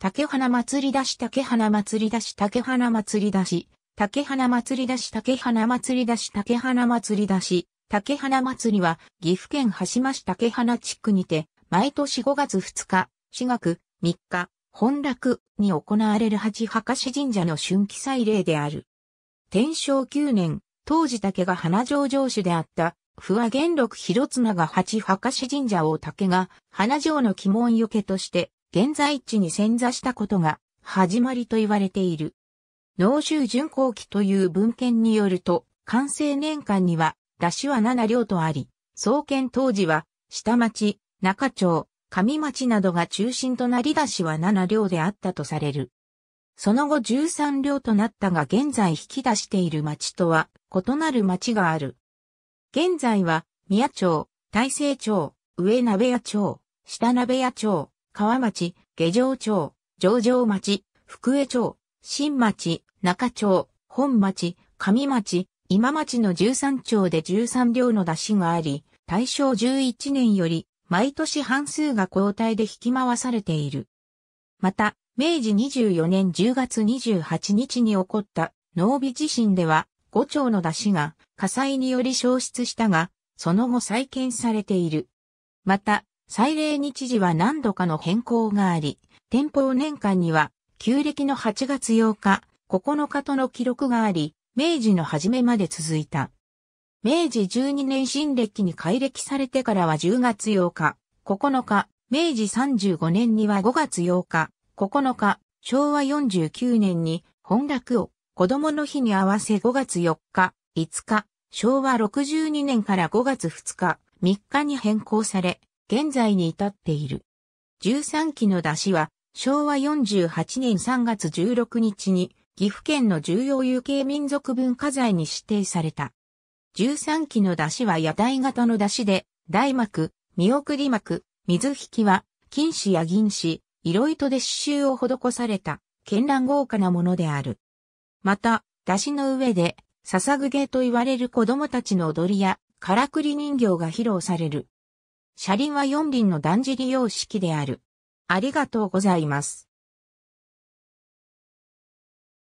竹花祭り出し竹花祭り出し竹花祭り出し竹花祭り出し竹花祭り出し竹花祭り出し竹花祭りは岐阜県橋間市竹花地区にて毎年5月2日、4月3日、本楽に行われる八博士神社の春季祭礼である。天正9年、当時竹が花城城主であった不和元禄広綱が八博士神社を竹が花城の鬼門よけとして現在地に潜座したことが始まりと言われている。農州巡行記という文献によると、完成年間には、出しは7両とあり、創建当時は、下町、中町、上町などが中心となり出しは7両であったとされる。その後13両となったが現在引き出している町とは異なる町がある。現在は、宮町、大成町、上鍋屋町、下鍋屋町、川町、下城町、上城町、福江町、新町、中町、本町、上町、今町の13町で13両の出しがあり、大正11年より毎年半数が交代で引き回されている。また、明治24年10月28日に起こった農美地震では5町の出しが火災により消失したが、その後再建されている。また、祭礼日時は何度かの変更があり、天保年間には、旧暦の8月8日、9日との記録があり、明治の初めまで続いた。明治12年新暦に改暦されてからは10月8日、9日、明治35年には5月8日、9日、昭和49年に本落を子供の日に合わせ5月4日、5日、昭和62年から5月2日、3日に変更され、現在に至っている。13期の出汁は、昭和48年3月16日に、岐阜県の重要有形民族文化財に指定された。13期の出汁は屋台型の出汁で、大幕、見送り幕、水引きは、金紙や銀紙、色糸で刺繍を施された、絢爛豪華なものである。また、出汁の上で、捧ぐ芸と言われる子供たちの踊りや、からくり人形が披露される。車輪は四輪の断じり様式である。ありがとうございます。